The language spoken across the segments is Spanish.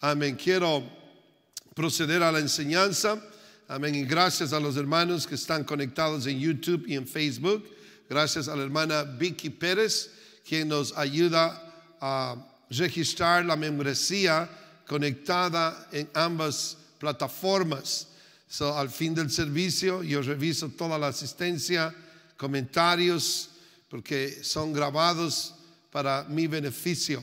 Amén. Quiero proceder a la enseñanza. Amén. Y gracias a los hermanos que están conectados en YouTube y en Facebook. Gracias a la hermana Vicky Pérez, quien nos ayuda a registrar la membresía conectada en ambas plataformas. So, al fin del servicio, yo reviso toda la asistencia, comentarios, porque son grabados para mi beneficio.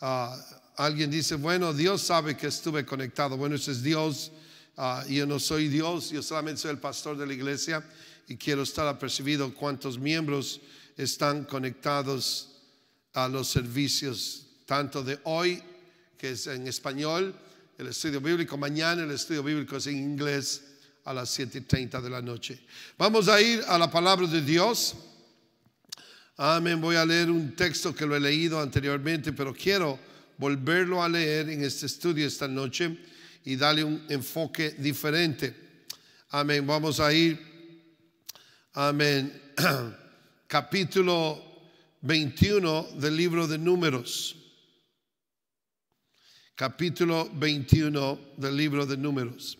Ah, Alguien dice, bueno, Dios sabe que estuve conectado. Bueno, ese es Dios. Ah, yo no soy Dios, yo solamente soy el pastor de la iglesia y quiero estar apercibido cuántos miembros están conectados a los servicios, tanto de hoy, que es en español, el estudio bíblico, mañana el estudio bíblico es en inglés a las 7.30 de la noche. Vamos a ir a la palabra de Dios. Amén, voy a leer un texto que lo he leído anteriormente, pero quiero volverlo a leer en este estudio esta noche y darle un enfoque diferente. Amén. Vamos a ir. Amén. Capítulo 21 del libro de números. Capítulo 21 del libro de números.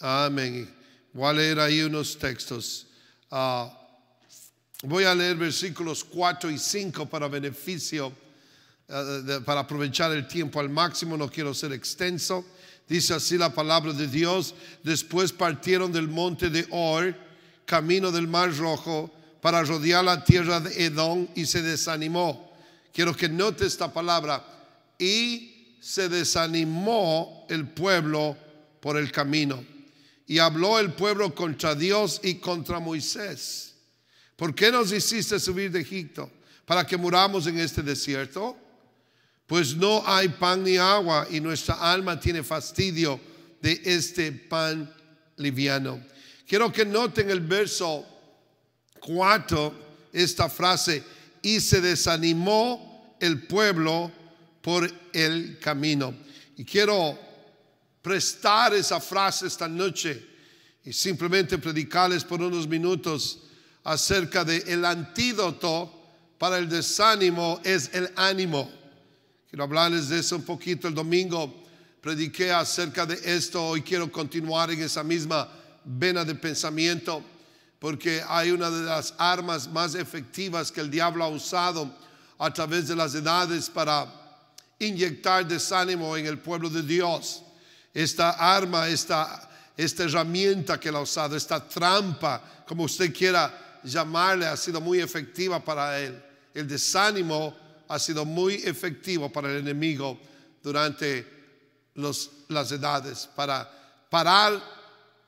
Amén. Voy a leer ahí unos textos. Ah, voy a leer versículos 4 y 5 para beneficio eh, eh, para aprovechar el tiempo al máximo, no quiero ser extenso. Dice así la palabra de Dios, después partieron del monte de Or, camino del Mar Rojo, para rodear la tierra de Edom y se desanimó. Quiero que note esta palabra. Y se desanimó el pueblo por el camino. Y habló el pueblo contra Dios y contra Moisés. ¿Por qué nos hiciste subir de Egipto? Para que muramos en este desierto pues no hay pan ni agua y nuestra alma tiene fastidio de este pan liviano. Quiero que noten el verso 4, esta frase, y se desanimó el pueblo por el camino. Y quiero prestar esa frase esta noche y simplemente predicarles por unos minutos acerca de el antídoto para el desánimo es el ánimo. Quiero hablarles de eso un poquito. El domingo prediqué acerca de esto. Hoy quiero continuar en esa misma vena de pensamiento porque hay una de las armas más efectivas que el diablo ha usado a través de las edades para inyectar desánimo en el pueblo de Dios. Esta arma, esta, esta herramienta que él ha usado, esta trampa, como usted quiera llamarle, ha sido muy efectiva para él. El desánimo ha sido muy efectivo para el enemigo durante las edades, para parar,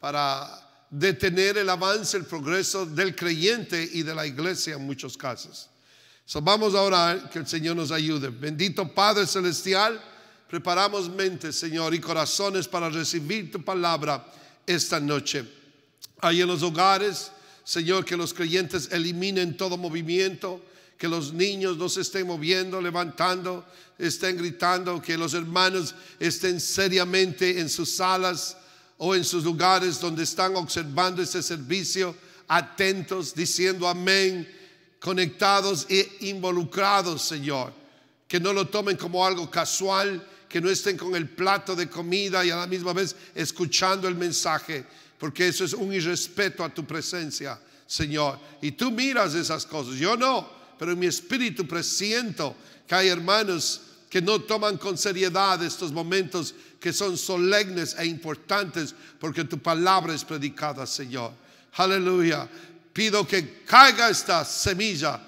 para detener el avance, el progreso del creyente y de la iglesia en muchos casos. So, vamos a orar que el Señor nos ayude. Bendito Padre Celestial, preparamos mentes, Señor, y corazones para recibir tu palabra esta noche. Hay en los hogares, Señor, que los creyentes eliminen todo movimiento, que los niños no se estén moviendo, levantando, estén gritando, que los hermanos estén seriamente en sus salas o en sus lugares donde están observando este servicio, atentos, diciendo amén, conectados e involucrados, Señor. Que no lo tomen como algo casual, que no estén con el plato de comida y a la misma vez escuchando el mensaje, porque eso es un irrespeto a tu presencia, Señor. Y tú miras esas cosas, yo no pero en mi espíritu presiento que hay hermanos que no toman con seriedad estos momentos que son solemnes e importantes porque tu palabra es predicada, Señor. Aleluya. Pido que caiga esta semilla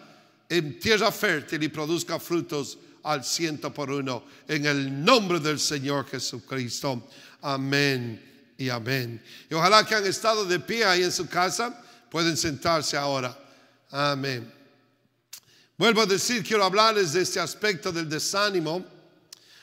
en tierra fértil y produzca frutos al ciento por uno. En el nombre del Señor Jesucristo. Amén y amén. Y ojalá que han estado de pie ahí en su casa, pueden sentarse ahora. Amén. Vuelvo a decir, quiero hablarles de este aspecto del desánimo,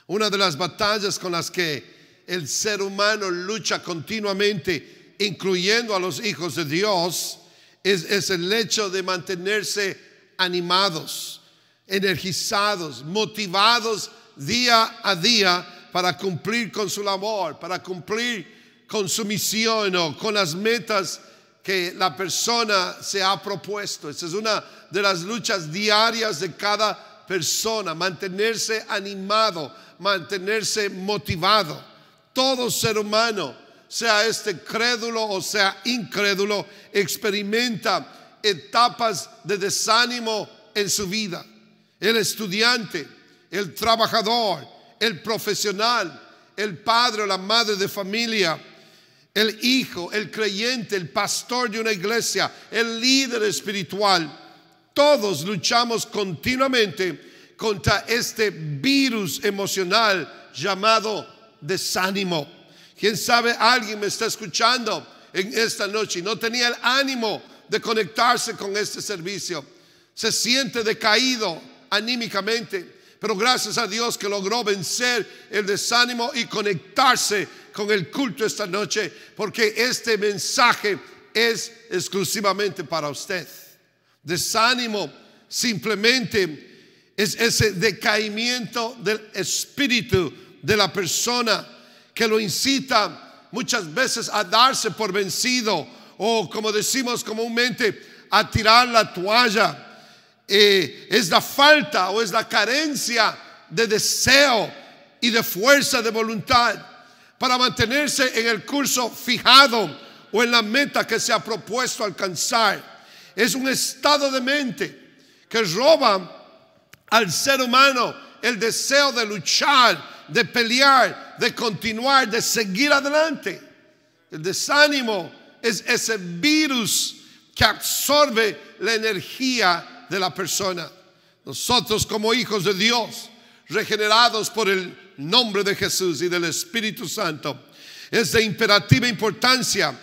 una de las batallas con las que el ser humano lucha continuamente, incluyendo a los hijos de Dios, es, el hecho de mantenerse animados, energizados, motivados día a día para cumplir con su labor, para cumplir con su misión o con las metas que la persona se ha propuesto. Esa es una de las luchas diarias de cada persona, mantenerse animado, mantenerse motivado. Todo ser humano, sea este crédulo o sea incrédulo, experimenta etapas de desánimo en su vida. El estudiante, el trabajador, el profesional, el padre o la madre de familia, el hijo, el creyente, el pastor de una iglesia, el líder espiritual, todos luchamos continuamente contra este virus emocional llamado desánimo. ¿Quién sabe? Alguien me está escuchando en esta noche y no tenía el ánimo de conectarse con este servicio. Se siente decaído anímicamente pero gracias a Dios que logró vencer el desánimo y conectarse con el culto esta noche, porque este mensaje es exclusivamente para usted. Desánimo simplemente es ese decaimiento del espíritu de la persona que lo incita muchas veces a darse por vencido o como decimos comúnmente, a tirar la toalla eh, es la falta o es la carencia de deseo y de fuerza de voluntad para mantenerse en el curso fijado o en la meta que se ha propuesto alcanzar. Es un estado de mente que roba al ser humano el deseo de luchar, de pelear, de continuar, de seguir adelante. El desánimo es ese virus que absorbe la energía de la persona. Nosotros como hijos de Dios, regenerados por el nombre de Jesús y del Espíritu Santo, es de imperativa importancia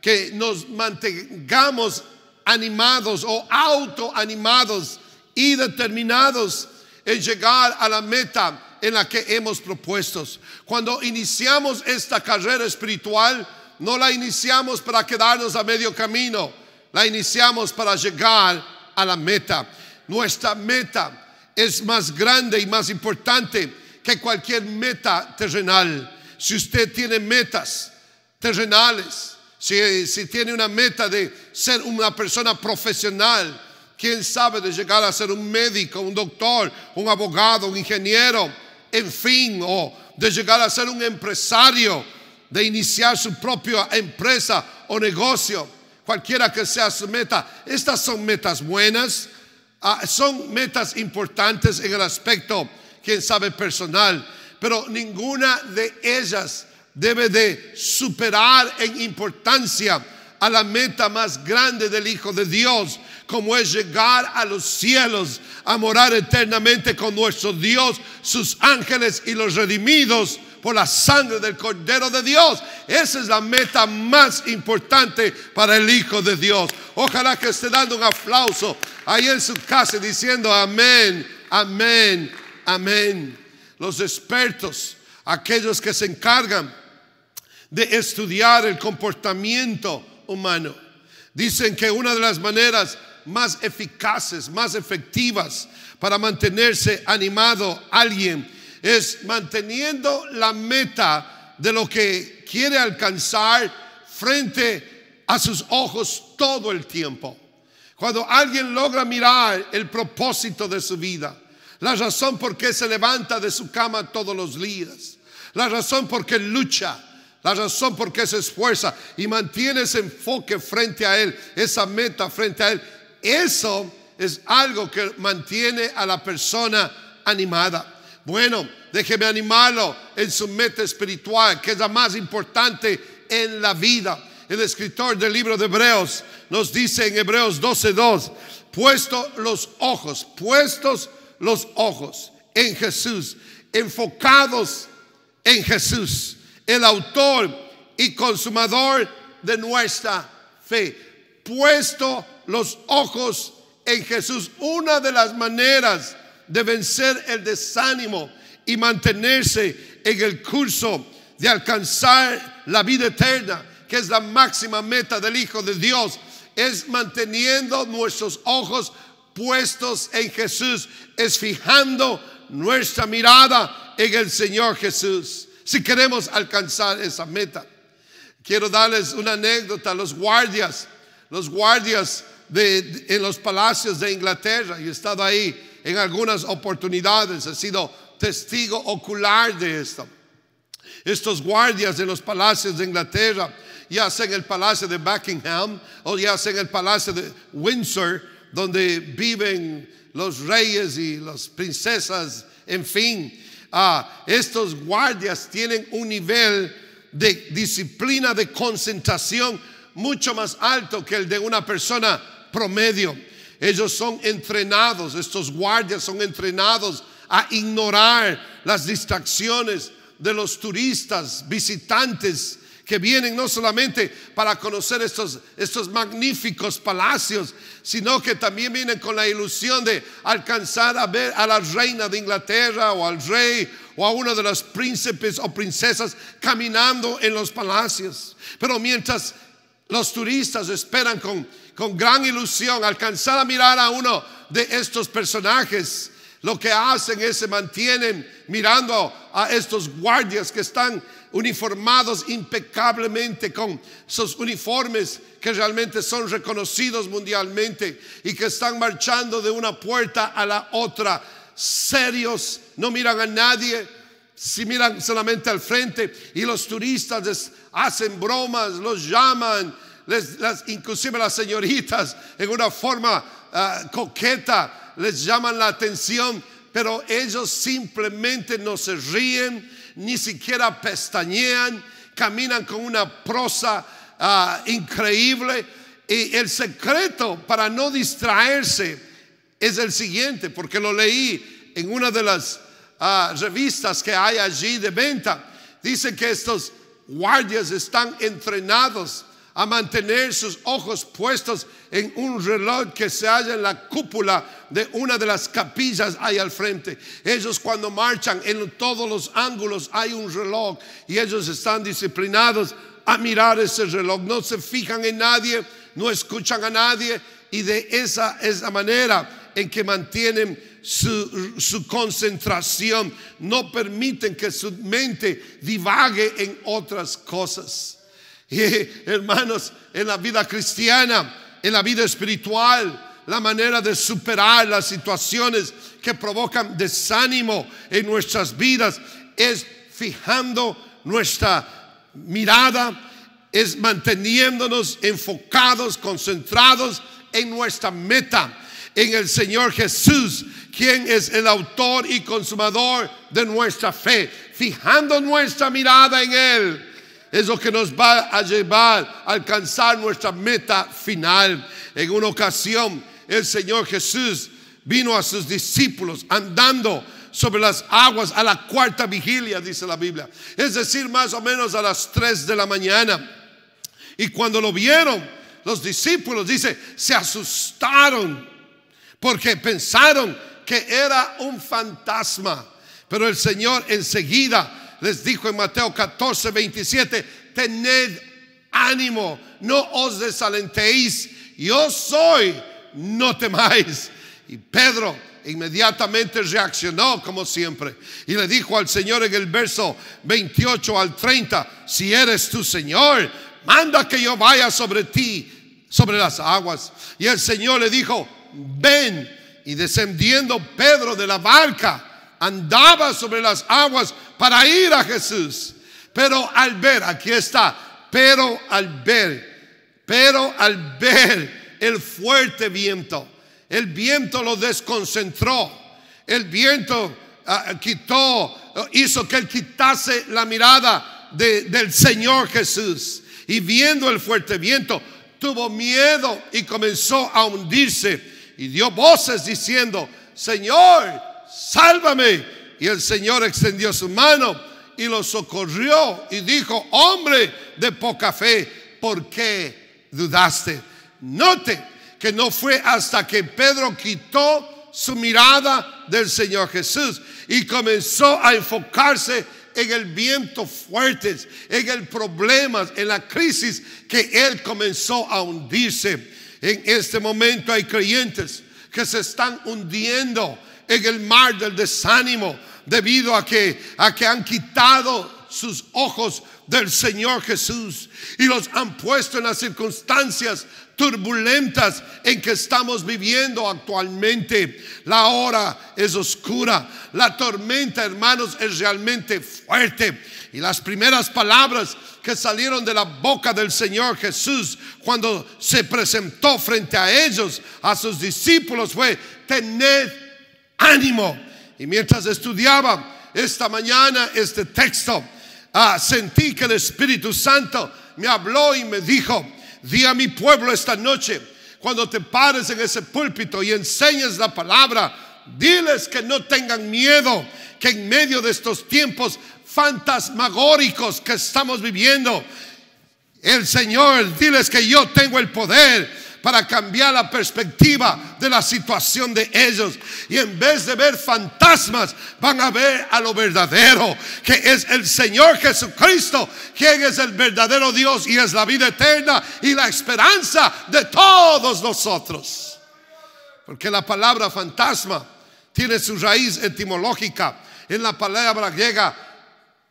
que nos mantengamos animados o autoanimados y determinados en llegar a la meta en la que hemos propuesto. Cuando iniciamos esta carrera espiritual, no la iniciamos para quedarnos a medio camino, la iniciamos para llegar a la meta. Nuestra meta es más grande y más importante que cualquier meta terrenal. Si usted tiene metas terrenales, si, si tiene una meta de ser una persona profesional, quién sabe de llegar a ser un médico, un doctor, un abogado, un ingeniero, en fin, o de llegar a ser un empresario, de iniciar su propia empresa o negocio cualquiera que sea su meta. Estas son metas buenas, ah, son metas importantes en el aspecto, quién sabe, personal, pero ninguna de ellas debe de superar en importancia a la meta más grande del Hijo de Dios, como es llegar a los cielos, a morar eternamente con nuestro Dios, sus ángeles y los redimidos por la sangre del Cordero de Dios. Esa es la meta más importante para el Hijo de Dios. Ojalá que esté dando un aplauso ahí en su casa diciendo amén, amén, amén. Los expertos, aquellos que se encargan de estudiar el comportamiento humano, dicen que una de las maneras más eficaces, más efectivas para mantenerse animado alguien es manteniendo la meta de lo que quiere alcanzar frente a sus ojos todo el tiempo. Cuando alguien logra mirar el propósito de su vida, la razón por qué se levanta de su cama todos los días, la razón por qué lucha, la razón por qué se esfuerza y mantiene ese enfoque frente a él, esa meta frente a él, eso es algo que mantiene a la persona animada. Bueno, déjeme animarlo en su meta espiritual, que es la más importante en la vida. El escritor del libro de Hebreos nos dice en Hebreos 12:2, puesto los ojos, puestos los ojos en Jesús, enfocados en Jesús, el autor y consumador de nuestra fe. Puesto los ojos en Jesús. Una de las maneras de vencer el desánimo y mantenerse en el curso de alcanzar la vida eterna, que es la máxima meta del Hijo de Dios, es manteniendo nuestros ojos puestos en Jesús, es fijando nuestra mirada en el Señor Jesús, si queremos alcanzar esa meta. Quiero darles una anécdota, los guardias, los guardias de, en los palacios de Inglaterra, yo he estado ahí en algunas oportunidades, he sido testigo ocular de esto. Estos guardias de los palacios de Inglaterra, ya sea en el palacio de Buckingham o ya sea en el palacio de Windsor, donde viven los reyes y las princesas, en fin, ah, estos guardias tienen un nivel de disciplina, de concentración mucho más alto que el de una persona promedio ellos son entrenados, estos guardias son entrenados a ignorar las distracciones de los turistas, visitantes que vienen no solamente para conocer estos, estos magníficos palacios, sino que también vienen con la ilusión de alcanzar a ver a la reina de Inglaterra o al rey o a uno de los príncipes o princesas caminando en los palacios. Pero mientras los turistas esperan con con gran ilusión alcanzar a mirar a uno de estos personajes. Lo que hacen es se mantienen mirando a estos guardias que están uniformados impecablemente con sus uniformes que realmente son reconocidos mundialmente y que están marchando de una puerta a la otra, serios, no miran a nadie, si miran solamente al frente y los turistas hacen bromas, los llaman, les, las, inclusive las señoritas, en una forma ah, coqueta, les llaman la atención, pero ellos simplemente no se ríen, ni siquiera pestañean, caminan con una prosa ah, increíble. Y el secreto para no distraerse es el siguiente, porque lo leí en una de las ah, revistas que hay allí de venta. Dice que estos guardias están entrenados a mantener sus ojos puestos en un reloj que se halla en la cúpula de una de las capillas ahí al frente. Ellos cuando marchan en todos los ángulos hay un reloj y ellos están disciplinados a mirar ese reloj. No se fijan en nadie, no escuchan a nadie y de esa es la manera en que mantienen su, su, concentración, no permiten que su mente divague en otras cosas. Y, hermanos, en la vida cristiana, en la vida espiritual, la manera de superar las situaciones que provocan desánimo en nuestras vidas es fijando nuestra mirada, es manteniéndonos enfocados, concentrados en nuestra meta, en el Señor Jesús, quien es el autor y consumador de nuestra fe, fijando nuestra mirada en Él es lo que nos va a llevar a alcanzar nuestra meta final. En una ocasión, el Señor Jesús vino a sus discípulos andando sobre las aguas a la cuarta vigilia, dice la Biblia. Es decir, más o menos a las 3 de la mañana. Y cuando lo vieron, los discípulos, dice, se asustaron porque pensaron que era un fantasma. Pero el Señor enseguida les dijo en Mateo 14, 27, tened ánimo, no os desalentéis, yo soy, no temáis. Y Pedro inmediatamente reaccionó como siempre y le dijo al Señor en el verso 28 al 30, si eres tu Señor, manda que yo vaya sobre ti, sobre las aguas. Y el Señor le dijo, ven. Y descendiendo Pedro de la barca, andaba sobre las aguas para ir a Jesús. Pero al ver, aquí está, pero al ver, pero al ver el fuerte viento, el viento lo desconcentró, el viento ah, quitó, hizo que él quitase la mirada del Señor Jesús. Y viendo el fuerte viento, tuvo miedo y comenzó a hundirse. Y dio voces diciendo, Señor, sálvame. Y el Señor extendió su mano y lo socorrió y dijo, hombre de poca fe, ¿por qué dudaste? Note que no fue hasta que Pedro quitó su mirada del Señor Jesús y comenzó a enfocarse en el viento fuerte, en el problema, en la crisis, que él comenzó a hundirse. En este momento hay creyentes que se están hundiendo en el mar del desánimo debido a que, a que han quitado sus ojos del Señor Jesús y los han puesto en las circunstancias turbulentas en que estamos viviendo actualmente. La hora es oscura, la tormenta, hermanos, es realmente fuerte. Y las primeras palabras que salieron de la boca del Señor Jesús cuando se presentó frente a ellos, a sus discípulos, fue, tened ánimo. Y mientras estudiaba esta mañana este texto, ah, sentí que el Espíritu Santo me habló y me dijo, di a mi pueblo esta noche, cuando te pares en ese púlpito y enseñes la palabra, diles que no tengan miedo, que en medio de estos tiempos fantasmagóricos que estamos viviendo, el Señor, diles que yo tengo el poder para cambiar la perspectiva de la situación de ellos. Y en vez de ver fantasmas, van a ver a lo verdadero, que es el Señor Jesucristo, quien es el verdadero Dios y es la vida eterna y la esperanza de todos nosotros. Porque la palabra fantasma tiene su raíz etimológica en la palabra griega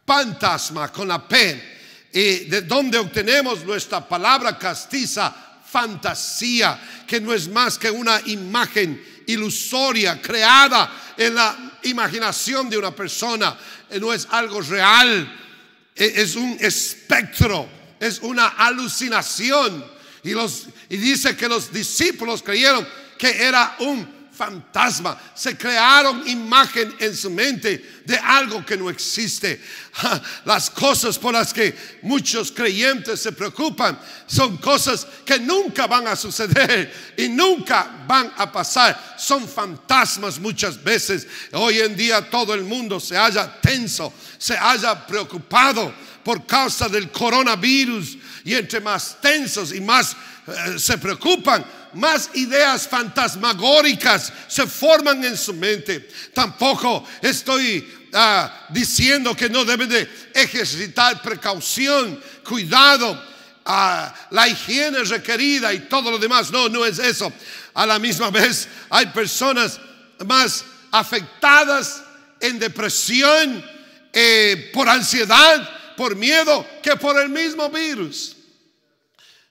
fantasma con la P, y de donde obtenemos nuestra palabra castiza fantasía que no es más que una imagen ilusoria creada en la imaginación de una persona. Eh, no es algo real, eh, es un espectro, es una alucinación. Y, los, y dice que los discípulos creyeron que era un fantasma. Se crearon imagen en su mente de algo que no existe. Las cosas por las que muchos creyentes se preocupan son cosas que nunca van a suceder y nunca van a pasar. Son fantasmas muchas veces. Hoy en día todo el mundo se haya tenso, se haya preocupado por causa del coronavirus y entre más tensos y más eh, se preocupan, más ideas fantasmagóricas se forman en su mente. Tampoco estoy ah, diciendo que no deben de ejercitar precaución, cuidado, ah, la higiene requerida y todo lo demás. No, no es eso. A la misma vez hay personas más afectadas en depresión, eh, por ansiedad, por miedo, que por el mismo virus.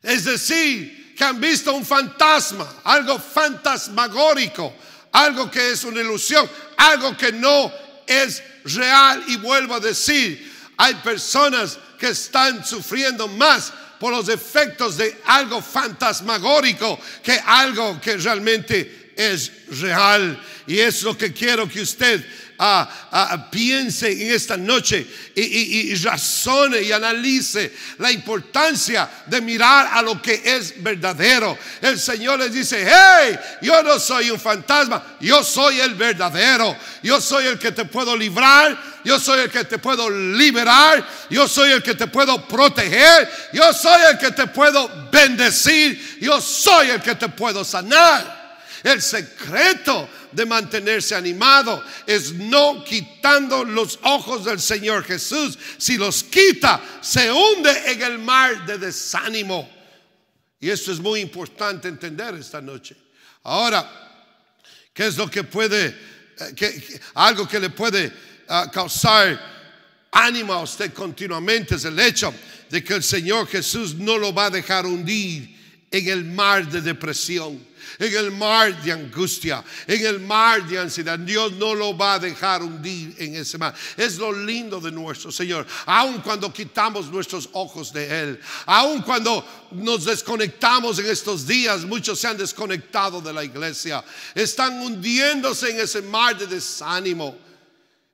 Es decir, que han visto un fantasma, algo fantasmagórico, algo que es una ilusión, algo que no es real. Y vuelvo a decir, hay personas que están sufriendo más por los efectos de algo fantasmagórico que algo que realmente es real. Y es lo que quiero que usted ah, ah, piense en esta noche y, y, y razone y analice la importancia de mirar a lo que es verdadero. El Señor les dice, hey, yo no soy un fantasma, yo soy el verdadero, yo soy el que te puedo librar. Yo soy el que te puedo liberar. Yo soy el que te puedo proteger. Yo soy el que te puedo bendecir. Yo soy el que te puedo sanar. El secreto de mantenerse animado es no quitando los ojos del Señor Jesús. Si los quita, se hunde en el mar de desánimo. Y esto es muy importante entender esta noche. Ahora, ¿qué es lo que puede, eh, que, algo que le puede ah, causar ánimo a usted continuamente es el hecho de que el Señor Jesús no lo va a dejar hundir en el mar de depresión en el mar de angustia, en el mar de ansiedad. Dios no lo va a dejar hundir en ese mar. Es lo lindo de nuestro Señor. Aun cuando quitamos nuestros ojos de Él, aun cuando nos desconectamos en estos días, muchos se han desconectado de la iglesia, están hundiéndose en ese mar de desánimo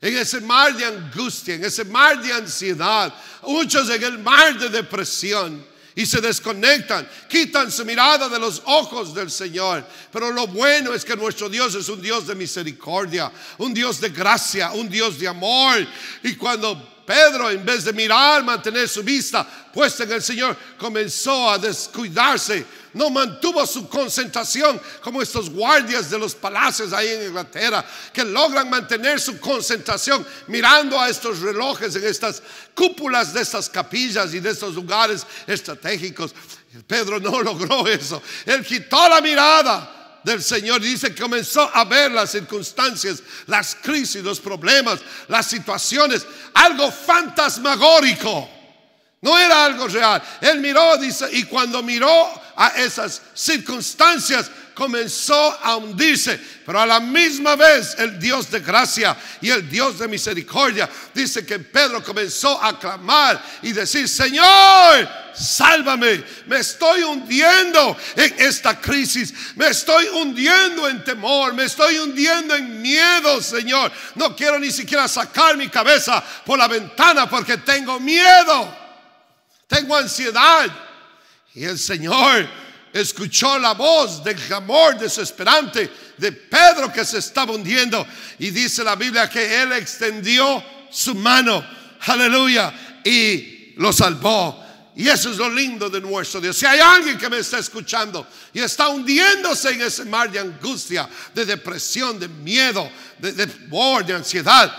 en ese mar de angustia, en ese mar de ansiedad, muchos en el mar de depresión y se desconectan, quitan su mirada de los ojos del Señor. Pero lo bueno es que nuestro Dios es un Dios de misericordia, un Dios de gracia, un Dios de amor. Y cuando Pedro, en vez de mirar, mantener su vista puesta en el Señor, comenzó a descuidarse. No mantuvo su concentración como estos guardias de los palacios ahí en Inglaterra, que logran mantener su concentración mirando a estos relojes en estas cúpulas de estas capillas y de estos lugares estratégicos. Pedro no logró eso. Él quitó la mirada del Señor. Dice, que comenzó a ver las circunstancias, las crisis, los problemas, las situaciones, algo fantasmagórico. No era algo real. Él miró, dice, y cuando miró a esas circunstancias, comenzó a hundirse. Pero a la misma vez el Dios de gracia y el Dios de misericordia dice que Pedro comenzó a clamar y decir, Señor, sálvame, me estoy hundiendo en esta crisis, me estoy hundiendo en temor, me estoy hundiendo en miedo, Señor. No quiero ni siquiera sacar mi cabeza por la ventana porque tengo miedo, tengo ansiedad. Y el Señor escuchó la voz del amor desesperante de Pedro que se estaba hundiendo. Y dice la Biblia que él extendió su mano, aleluya, y lo salvó. Y eso es lo lindo de nuestro Dios. Si hay alguien que me está escuchando y está hundiéndose en ese mar de angustia, de depresión, de miedo, de temor, de ansiedad,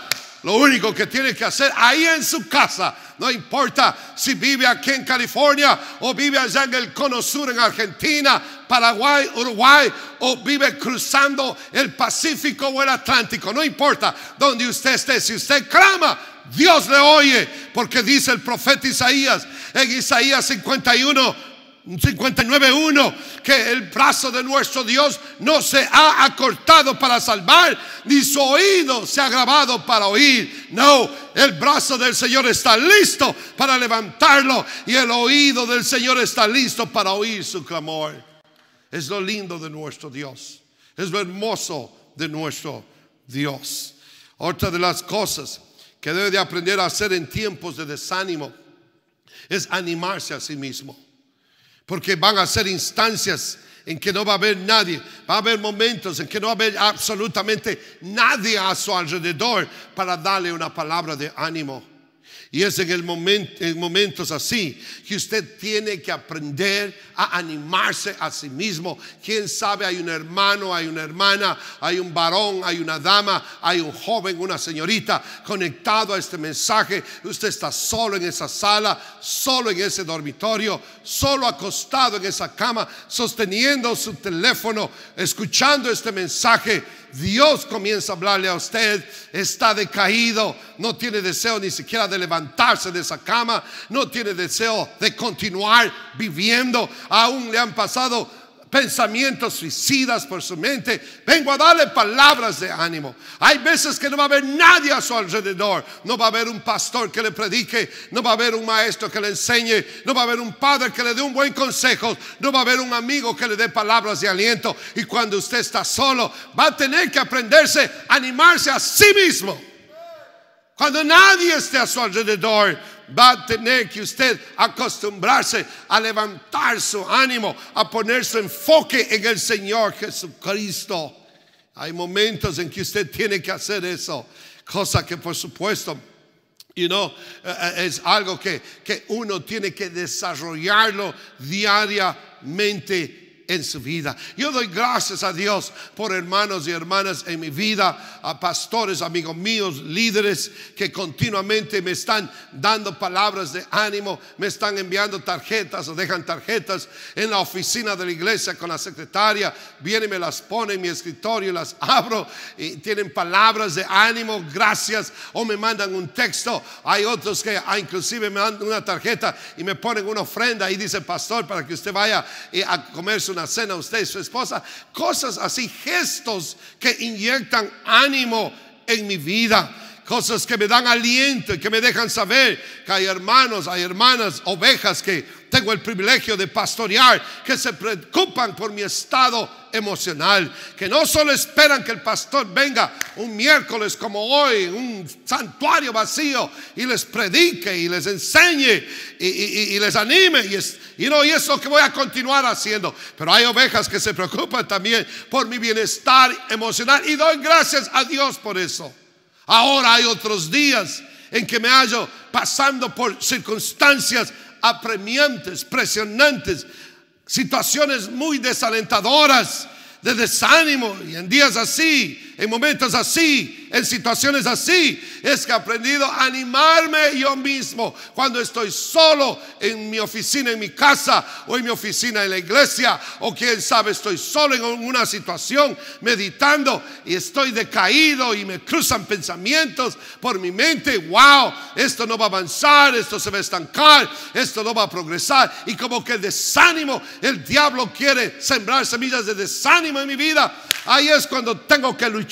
lo único que tiene que hacer ahí en su casa, no importa si vive aquí en California o vive allá en el cono sur en Argentina, Paraguay, Uruguay o vive cruzando el Pacífico o el Atlántico, no importa donde usted esté, si usted clama, Dios le oye, porque dice el profeta Isaías en Isaías 51 59.1, que el brazo de nuestro Dios no se ha acortado para salvar, ni su oído se ha grabado para oír. No, el brazo del Señor está listo para levantarlo y el oído del Señor está listo para oír su clamor. Es lo lindo de nuestro Dios, es lo hermoso de nuestro Dios. Otra de las cosas que debe de aprender a hacer en tiempos de desánimo es animarse a sí mismo porque van a ser instancias en que no va a haber nadie, va a haber momentos en que no va a haber absolutamente nadie a su alrededor para darle una palabra de ánimo. Y es en, el momento, en momentos así que usted tiene que aprender a animarse a sí mismo. Quién sabe, hay un hermano, hay una hermana, hay un varón, hay una dama, hay un joven, una señorita conectado a este mensaje. Usted está solo en esa sala, solo en ese dormitorio, solo acostado en esa cama, sosteniendo su teléfono, escuchando este mensaje Dios comienza a hablarle a usted, está decaído, no tiene deseo ni siquiera de levantarse de esa cama, no tiene deseo de continuar viviendo, aún le han pasado pensamientos suicidas por su mente. Vengo a darle palabras de ánimo. Hay veces que no va a haber nadie a su alrededor. No va a haber un pastor que le predique. No va a haber un maestro que le enseñe. No va a haber un padre que le dé un buen consejo. No va a haber un amigo que le dé palabras de aliento. Y cuando usted está solo, va a tener que aprenderse a animarse a sí mismo. Cuando nadie esté a su alrededor, va a tener que usted acostumbrarse a levantar su ánimo, a poner su enfoque en el Señor Jesucristo. Hay momentos en que usted tiene que hacer eso, cosa que por supuesto you know, eh, eh, es algo que, que, uno tiene que desarrollarlo diariamente en su vida. Yo doy gracias a Dios por hermanos y hermanas en mi vida, a pastores, amigos míos, líderes que continuamente me están dando palabras de ánimo, me están enviando tarjetas o dejan tarjetas en la oficina de la iglesia con la secretaria, Viene y me las pone en mi escritorio, y las abro y tienen palabras de ánimo, gracias, o me mandan un texto. Hay otros que ah, inclusive me mandan una tarjeta y me ponen una ofrenda y dice, pastor, para que usted vaya eh, a comer su una cena usted y su esposa, cosas así, gestos que inyectan ánimo en mi vida. Cosas que me dan aliento y que me dejan saber que hay hermanos, hay hermanas, ovejas que tengo el privilegio de pastorear, que se preocupan por mi estado emocional, que no solo esperan que el pastor venga un miércoles como hoy, un santuario vacío, y les predique y les enseñe y, les anime. Y, no, y es que voy a continuar haciendo. Pero hay ovejas que se preocupan también por mi bienestar emocional y doy gracias a Dios por eso. Ahora hay otros días en que me hallo pasando por circunstancias apremiantes, presionantes, situaciones muy desalentadoras, de desánimo. Y en días así en momentos así, en situaciones así, es que he aprendido a animarme yo mismo cuando estoy solo en mi oficina, en mi casa o en mi oficina en la iglesia o quién sabe, estoy solo en una situación meditando y estoy decaído y me cruzan pensamientos por mi mente, wow, esto no va a avanzar, esto se va a estancar, esto no va a progresar y como que el desánimo, el diablo quiere sembrar semillas de desánimo en mi vida. Ahí es cuando tengo que luchar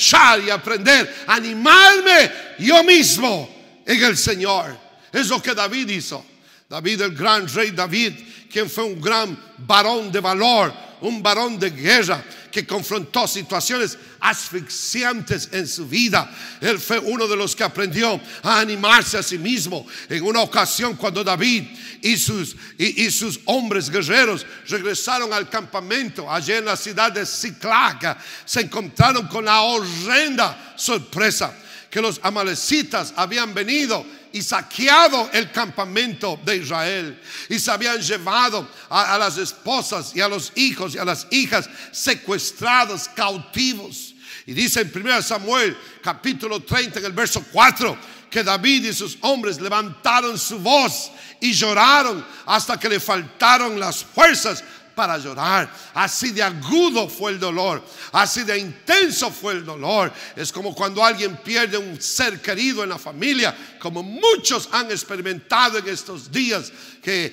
y aprender, animarme yo mismo en el Señor. eso que David hizo. David, el gran rey David, quien fue un gran varón de valor, un varón de guerra que confrontó situaciones asfixiantes en su vida. Él fue uno de los que aprendió a animarse a sí mismo. En una ocasión cuando David y sus, y, sus hombres guerreros regresaron al campamento allí en la ciudad de Ciclaca, se encontraron con la horrenda sorpresa que los amalecitas habían venido y saqueado el campamento de Israel y se habían llevado a, las esposas y a los hijos y a las hijas secuestrados, cautivos. Y dice en 1 Samuel capítulo 30 en el verso 4 que David y sus hombres levantaron su voz y lloraron hasta que le faltaron las fuerzas para llorar. Así de agudo fue el dolor, así de intenso fue el dolor. Es como cuando alguien pierde un ser querido en la familia, como muchos han experimentado en estos días, que,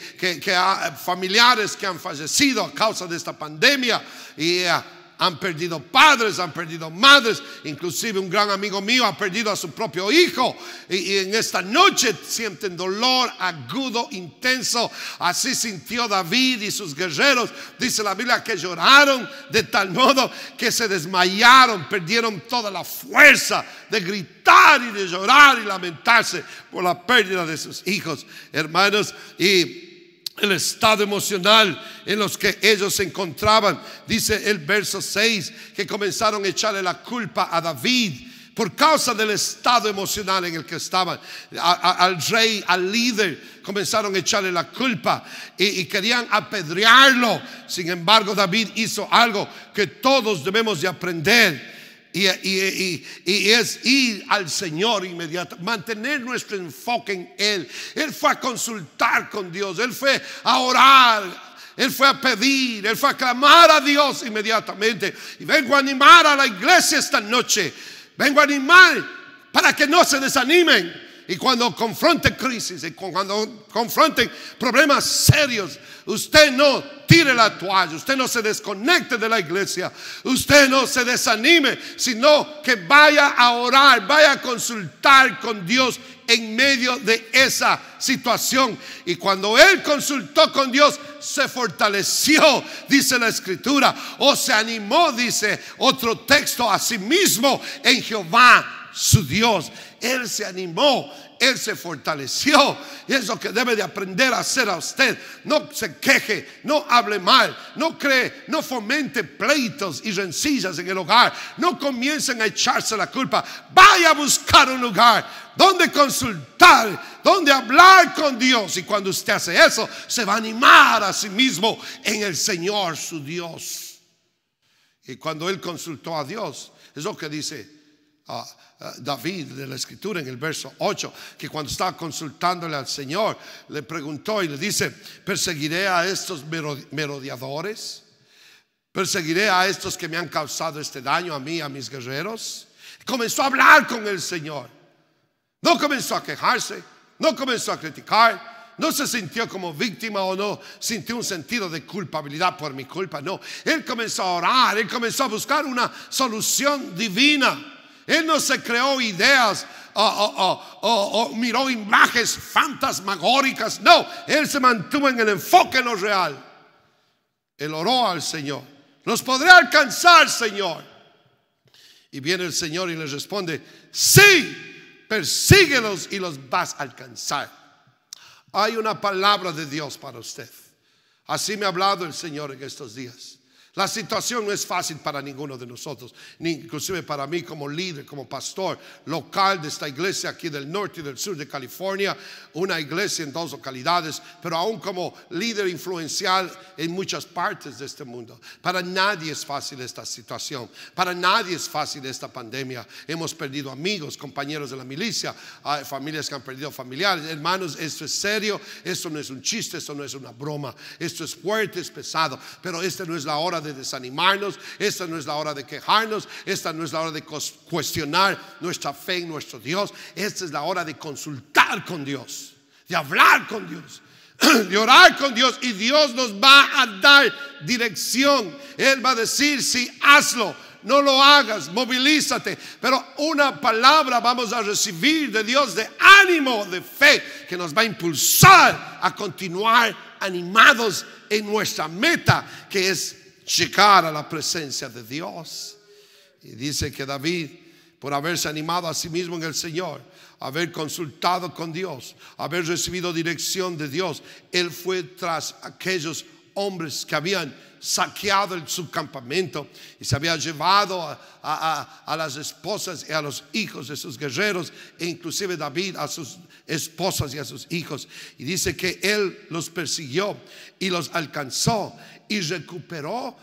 familiares que han fallecido a causa de esta pandemia y eh, han perdido padres, han perdido madres, inclusive un gran amigo mío ha perdido a su propio hijo y, en esta noche sienten dolor agudo, intenso. Así sintió David y sus guerreros, dice la Biblia, que lloraron de tal modo que se desmayaron, perdieron toda la fuerza de gritar y de llorar y lamentarse por la pérdida de sus hijos, hermanos. Y el estado emocional en los que ellos se encontraban. Dice el verso 6 que comenzaron a echarle la culpa a David por causa del estado emocional en el que estaban. al rey, al líder, comenzaron a echarle la culpa y, y, querían apedrearlo. Sin embargo, David hizo algo que todos debemos de aprender y, es ir al Señor inmediatamente, mantener nuestro enfoque en Él. Él fue a consultar con Dios, Él fue a orar, Él fue a pedir, Él fue a clamar a Dios inmediatamente. Y vengo a animar a la iglesia esta noche, vengo a animar para que no se desanimen. Y cuando confronten crisis y cuando confronten problemas serios, usted no tire la toalla, usted no se desconecte de la iglesia, usted no se desanime, sino que vaya a orar, vaya a consultar con Dios en medio de esa situación. Y cuando él consultó con Dios, se fortaleció, dice la escritura, o se animó, dice otro texto, a sí mismo en Jehová su Dios. Él se animó él se fortaleció. Y es lo que debe de aprender a hacer a usted. No se queje, no hable mal, no cree, no fomente pleitos y rencillas en el hogar. No comiencen a echarse la culpa. Vaya a buscar un lugar donde consultar, donde hablar con Dios. Y cuando usted hace eso, se va a animar a sí mismo en el Señor su Dios. Y cuando él consultó a Dios, es lo que dice David de la escritura en el verso 8, que cuando estaba consultándole al Señor, le preguntó y le dice, ¿perseguiré a estos merodeadores? ¿Perseguiré a estos que me han causado este daño a mí, a mis guerreros? Comenzó a hablar con el Señor. No comenzó a quejarse, no comenzó a criticar, no se sintió como víctima o no sintió un sentido de culpabilidad por mi culpa, no. Él comenzó a orar, él comenzó a buscar una solución divina. Él no se creó ideas o, miró imágenes fantasmagóricas. No, Él se mantuvo en el enfoque en lo real. Él oró al Señor. Los podré alcanzar, Señor. Y viene el Señor y le responde, sí, persíguelos y los vas a alcanzar. Hay una palabra de Dios para usted. Así me ha hablado el Señor en estos días. La situación no es fácil para ninguno de nosotros, ni inclusive para mí como líder, como pastor local de esta iglesia aquí del norte y del sur de California, una iglesia en dos localidades, pero aún como líder influencial en muchas partes de este mundo. Para nadie es fácil esta situación, para nadie es fácil esta pandemia. Hemos perdido amigos, compañeros de la milicia, ah, familias que han perdido familiares. Hermanos, esto es serio, esto no es un chiste, esto no es una broma, esto es fuerte, es pesado, pero esta no es la hora de desanimarnos, esta no es la hora de quejarnos, esta no es la hora de cuestionar nuestra fe en nuestro Dios, esta es la hora de consultar con Dios, de hablar con Dios, de orar con Dios y Dios nos va a dar dirección. Él va a decir, Si hazlo, no lo hagas, movilízate. Pero una palabra vamos a recibir de Dios de ánimo, de fe, que nos va a impulsar a continuar animados en nuestra meta, que es llegar a la presencia de Dios. Y dice que David, por haberse animado a sí mismo en el Señor, haber consultado con Dios, haber recibido dirección de Dios, él fue tras aquellos hombres que habían saqueado el subcampamento y se había llevado a, a, las esposas y a los hijos de sus guerreros e inclusive David a sus esposas y a sus hijos. Y dice que él los persiguió y los alcanzó y recuperó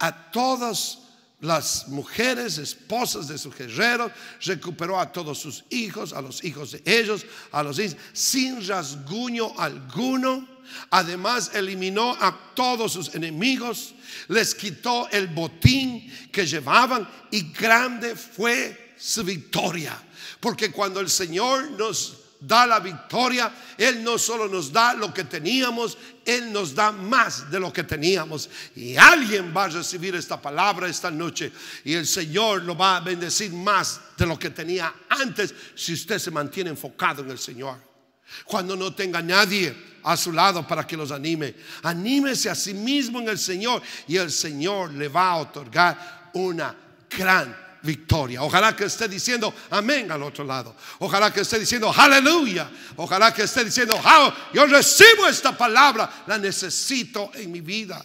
a todas las mujeres, esposas de sus guerreros, recuperó a todos sus hijos, a los hijos de ellos, a los hijos, sin rasguño alguno. Además, eliminó a todos sus enemigos, les quitó el botín que llevaban y grande fue su victoria. Porque cuando el Señor nos da la victoria, Él no solo nos da lo que teníamos, Él nos da más de lo que teníamos. Y alguien va a recibir esta palabra esta noche y el Señor lo va a bendecir más de lo que tenía antes si usted se mantiene enfocado en el Señor. Cuando no tenga nadie a su lado para que los anime, anímese a sí mismo en el Señor y el Señor le va a otorgar una gran victoria. Ojalá que esté diciendo amén al otro lado. Ojalá que esté diciendo aleluya. Ojalá que esté diciendo, ah, yo recibo esta palabra, la necesito en mi vida.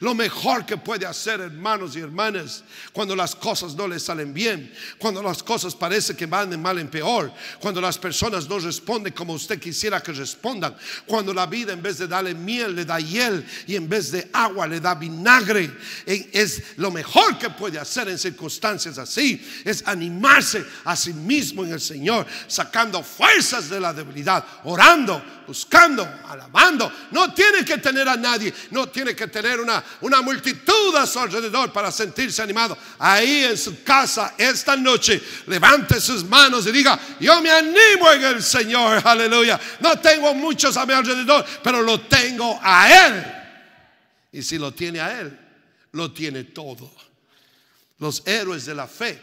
Lo mejor que puede hacer, hermanos y hermanas, cuando las cosas no le salen bien, cuando las cosas parece que van de mal en peor, cuando las personas no responden como usted quisiera que respondan, cuando la vida en vez de darle miel le da hiel y en vez de agua le da vinagre, e es lo mejor que puede hacer en circunstancias así, es animarse a sí mismo en el Señor, sacando fuerzas de la debilidad, orando, buscando, alabando. No tiene que tener a nadie, no tiene que tener una una multitud a su alrededor para sentirse animado. Ahí en su casa esta noche, levante sus manos y diga, yo me animo en el Señor, aleluya. No tengo muchos a mi alrededor, pero lo tengo a Él. Y si lo tiene a Él, lo tiene todo. Los héroes de la fe,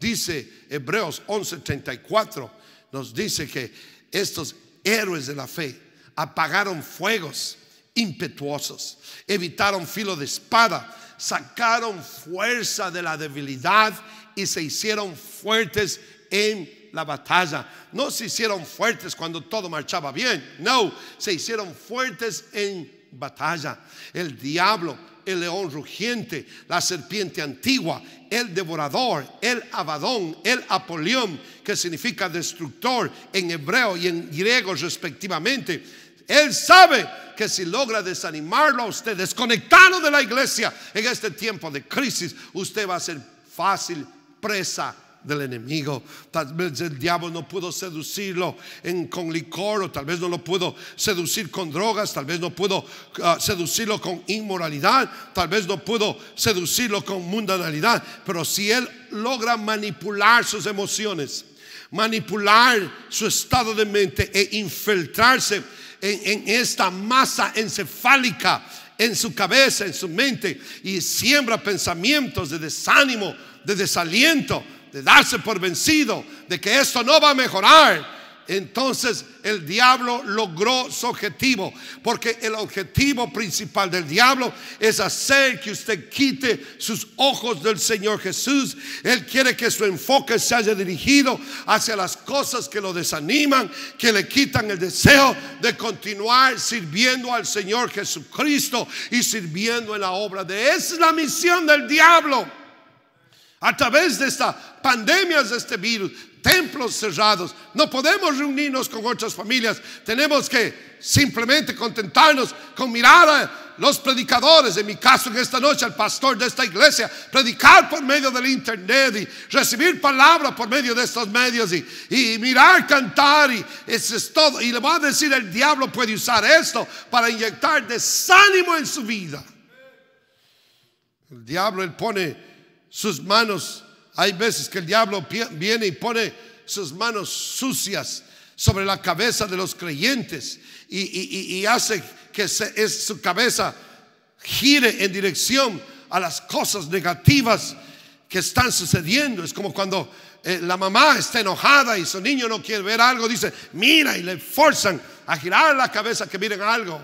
dice Hebreos 11:34, nos dice que estos héroes de la fe apagaron fuegos impetuosos, evitaron filo de espada, sacaron fuerza de la debilidad y se hicieron fuertes en la batalla. No se hicieron fuertes cuando todo marchaba bien, no, se hicieron fuertes en batalla. El diablo, el león rugiente, la serpiente antigua, el devorador, el abadón, el apolión, que significa destructor en hebreo y en griego respectivamente él sabe que si logra desanimarlo a usted, desconectarlo de la iglesia en este tiempo de crisis, usted va a ser fácil presa del enemigo. Tal vez el diablo no pudo seducirlo con licor, o tal vez no lo pudo seducir con drogas, tal vez no pudo ah, seducirlo con inmoralidad, tal vez no pudo seducirlo con mundanalidad. Pero si él logra manipular sus emociones, manipular su estado de mente e infiltrarse en, esta masa encefálica, en su cabeza, en su mente, y siembra pensamientos de desánimo, de desaliento, de darse por vencido, de que esto no va a mejorar entonces el diablo logró su objetivo, porque el objetivo principal del diablo es hacer que usted quite sus ojos del Señor Jesús. Él quiere que su enfoque se haya dirigido hacia las cosas que lo desaniman, que le quitan el deseo de continuar sirviendo al Señor Jesucristo y sirviendo en la obra de Esa es la misión del diablo. A través de esta pandemia de este virus, templos cerrados, no podemos reunirnos con otras familias, tenemos que simplemente contentarnos con mirar a los predicadores, en mi caso en esta noche al pastor de esta iglesia, predicar por medio del internet y recibir palabra por medio de estos medios y, mirar, cantar y eso es todo. Y le va a decir el diablo puede usar esto para inyectar desánimo en su vida. El diablo él pone sus manos hay veces que el diablo viene y pone sus manos sucias sobre la cabeza de los creyentes y, hace que su cabeza gire en dirección a las cosas negativas que están sucediendo. Es como cuando eh, la mamá está enojada y su niño no quiere ver algo, dice, mira, y le forzan a girar la cabeza que miren algo.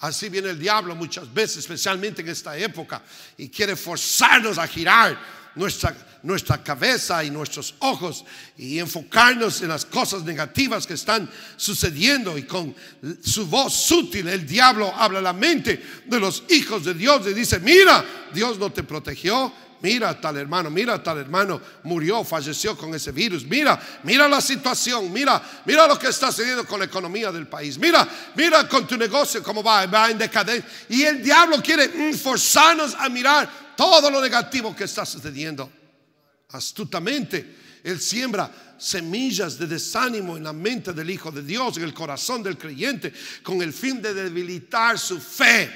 Así viene el diablo muchas veces, especialmente en esta época, y quiere forzarnos a girar nuestra, nuestra cabeza y nuestros ojos y enfocarnos en las cosas negativas que están sucediendo. Y con su voz sutil el diablo habla la mente de los hijos de Dios y dice, mira, Dios no te protegió, mira tal hermano, mira tal hermano murió, falleció con ese virus, mira, mira la situación, mira, mira lo que está sucediendo con la economía del país, mira, mira con tu negocio cómo va, va en decadencia. Y el diablo quiere mm, forzarnos a mirar todo lo negativo que está sucediendo. Astutamente, Él siembra semillas de desánimo en la mente del Hijo de Dios, en el corazón del creyente, con el fin de debilitar su fe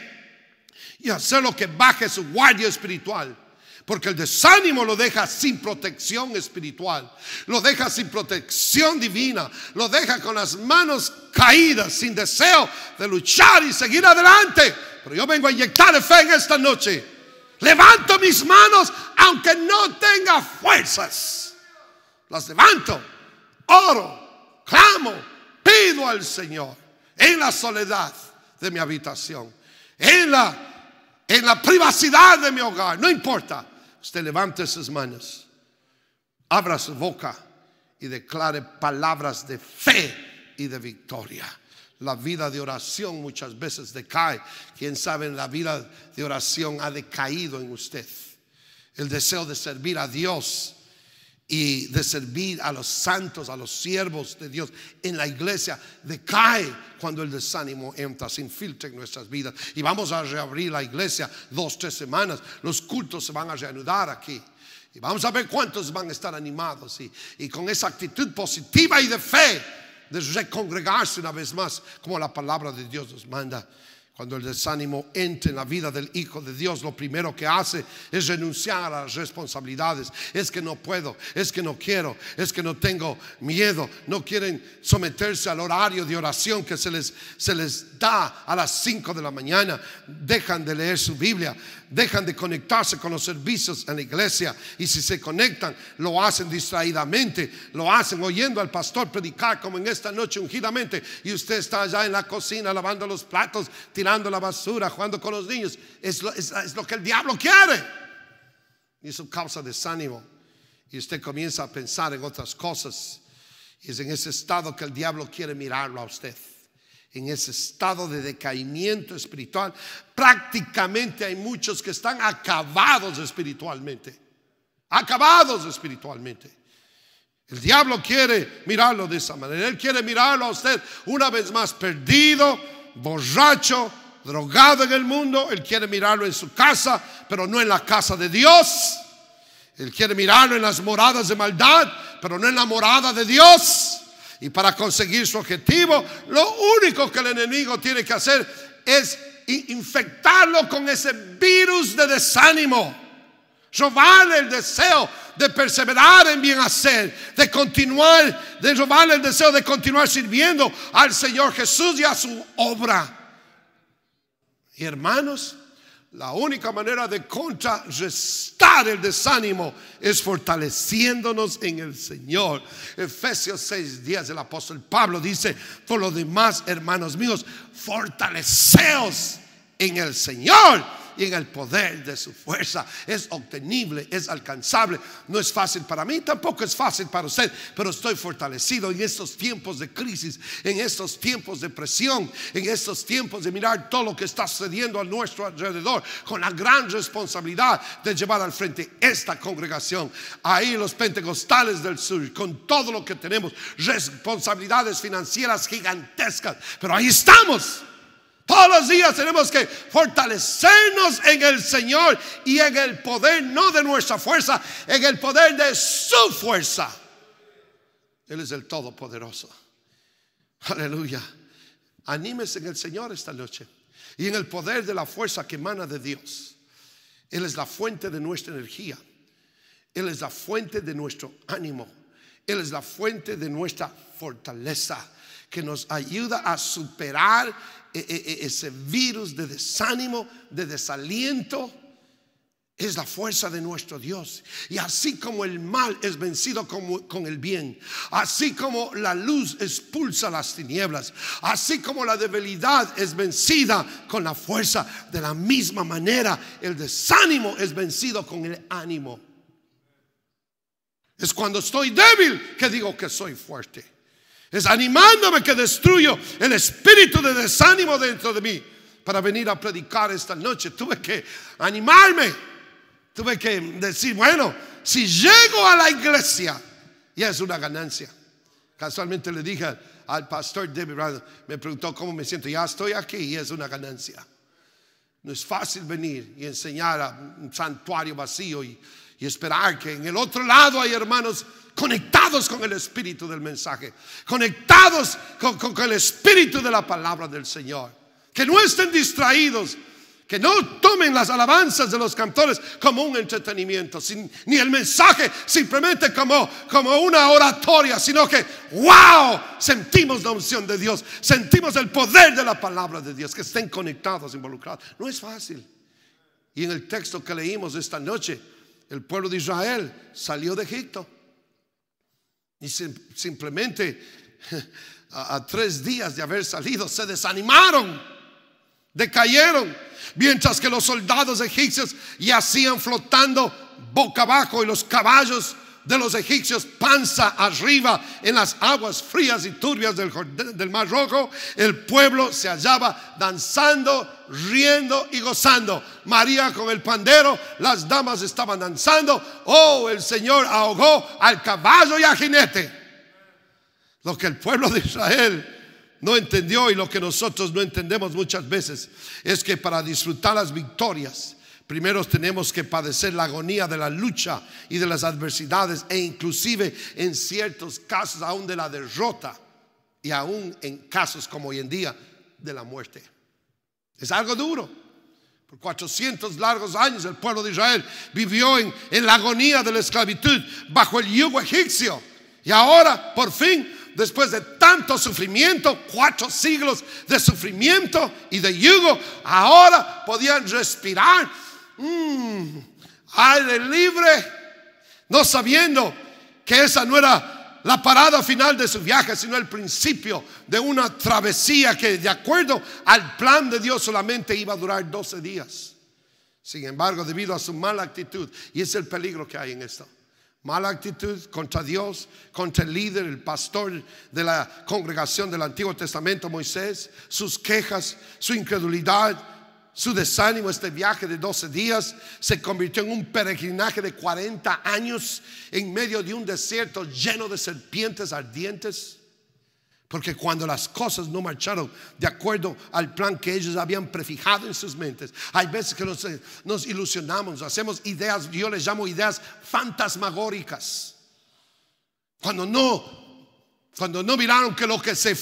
y hacer lo que baje su guardia espiritual. Porque el desánimo lo deja sin protección espiritual, lo deja sin protección divina, lo deja con las manos caídas, sin deseo de luchar y seguir adelante. Pero yo vengo a inyectar fe en esta noche. Levanto mis manos aunque no tenga fuerzas. Las levanto, oro, clamo, pido al Señor en la soledad de mi habitación, en la, en la privacidad de mi hogar, no importa. Usted levante sus manos, abra su boca y declare palabras de fe y de victoria. La vida de oración muchas veces decae. Quién sabe, la vida de oración ha decaído en usted. El deseo de servir a Dios y de servir a los santos, a los siervos de Dios en la iglesia, decae cuando el desánimo entra, se infiltra en nuestras vidas. Y vamos a reabrir la iglesia dos, tres semanas. Los cultos se van a reanudar aquí. Y vamos a ver cuántos van a estar animados y, y con esa actitud positiva y de fe de congregarse una vez más, como la palabra de Dios nos manda. Cuando el desánimo entra en la vida del Hijo de Dios, lo primero que hace es renunciar a las responsabilidades. Es que no puedo, es que no quiero, es que no tengo miedo. No quieren someterse al horario de oración que se les, se les da a las 5 de la mañana. Dejan de leer su Biblia, dejan de conectarse con los servicios en la iglesia. Y si se conectan, lo hacen distraídamente, lo hacen oyendo al pastor predicar como en esta noche ungidamente. Y usted está allá en la cocina lavando los platos tirando la basura, jugando con los niños. Es es lo que el diablo quiere. Y eso causa desánimo. Y usted comienza a pensar en otras cosas. Y es en ese estado que el diablo quiere mirarlo a usted. En ese estado de decaimiento espiritual. Prácticamente hay muchos que están acabados espiritualmente. Acabados espiritualmente. El diablo quiere mirarlo de esa manera. Él quiere mirarlo a usted una vez más perdido, borracho, drogado en el mundo. Él quiere mirarlo en su casa, pero no en la casa de Dios. Él quiere mirarlo en las moradas de maldad, pero no en la morada de Dios. Y para conseguir su objetivo, lo único que el enemigo tiene que hacer es infectarlo con ese virus de desánimo. Robar el deseo de perseverar en bien hacer, de continuar, de robarle el deseo de continuar sirviendo al Señor Jesús y a su obra. Y hermanos, la única manera de contrarrestar el desánimo es fortaleciéndonos en el Señor. Efesios 6, días el apóstol Pablo dice, por lo demás, hermanos míos, fortaleceos en el Señor y en el poder de su fuerza. Es obtenible, es alcanzable. No es fácil para mí, tampoco es fácil para usted, pero estoy fortalecido en estos tiempos de crisis, en estos tiempos de presión, en estos tiempos de mirar todo lo que está sucediendo a nuestro alrededor, con la gran responsabilidad de llevar al frente esta congregación. Ahí los pentecostales del sur, con todo lo que tenemos, responsabilidades financieras gigantescas, pero ahí estamos. Todos los días tenemos que fortalecernos en el Señor y en el poder, no de nuestra fuerza, en el poder de su fuerza. Él es el Todopoderoso. Aleluya. Anímese en el Señor esta noche y en el poder de la fuerza que emana de Dios. Él es la fuente de nuestra energía. Él es la fuente de nuestro ánimo. Él es la fuente de nuestra fortaleza que nos ayuda a superar e, e, e, ese virus de desánimo, de desaliento, es la fuerza de nuestro Dios. Y así como el mal es vencido con, el bien, así como la luz expulsa las tinieblas, así como la debilidad es vencida con la fuerza, de la misma manera el desánimo es vencido con el ánimo. Es cuando estoy débil que digo que soy fuerte. Es animándome que destruyo el espíritu de desánimo dentro de mí para venir a predicar esta noche. Tuve que animarme. Tuve que decir, bueno, si llego a la iglesia, ya es una ganancia. Casualmente le dije al pastor David Brown, me preguntó cómo me siento. Ya estoy aquí y es una ganancia. No es fácil venir y enseñar a un santuario vacío y esperar que en el otro lado hay hermanos conectados con el espíritu del mensaje, conectados con, el espíritu de la palabra del Señor, que no estén distraídos, que no tomen las alabanzas de los cantores como un entretenimiento, ni el mensaje simplemente como, como una oratoria, sino que, wow, sentimos la unción de Dios, sentimos el poder de la palabra de Dios, que estén conectados, involucrados. No es fácil. Y en el texto que leímos esta noche, el pueblo de Israel salió de Egipto. Y simplemente a, tres días de haber salido se desanimaron, decayeron, mientras que los soldados egipcios yacían flotando boca abajo y los caballos de los egipcios panza arriba en las aguas frías y turbias del, Mar Rojo, el pueblo se hallaba danzando, riendo y gozando. María con el pandero, las damas estaban danzando. Oh, el Señor ahogó al caballo y al jinete. Lo que el pueblo de Israel no entendió y lo que nosotros no entendemos muchas veces es que para disfrutar las victorias, Primero tenemos que padecer la agonía de la lucha y de las adversidades e inclusive en ciertos casos aún de la derrota y aún en casos como hoy en día de la muerte. Es algo duro. Por 400 largos años el pueblo de Israel vivió en, en la agonía de la esclavitud bajo el yugo egipcio. Y ahora, por fin, después de tanto sufrimiento, cuatro siglos de sufrimiento y de yugo, ahora podían respirar mmm, aire libre, no sabiendo que esa no era la parada final de su viaje, sino el principio de una travesía que de acuerdo al plan de Dios solamente iba a durar 12 días. Sin embargo, debido a su mala actitud, y es el peligro que hay en esto, mala actitud contra Dios, contra el líder, el pastor de la congregación del Antiguo Testamento, Moisés, sus quejas, su incredulidad, su desánimo, este viaje de 12 días, se convirtió en un peregrinaje de 40 años en medio de un desierto lleno de serpientes ardientes. Porque cuando las cosas no marcharon de acuerdo al plan que ellos habían prefijado en sus mentes, hay veces que nos, eh, ilusionamos, hacemos ideas, yo les llamo ideas fantasmagóricas. Cuando no, cuando no miraron que lo que se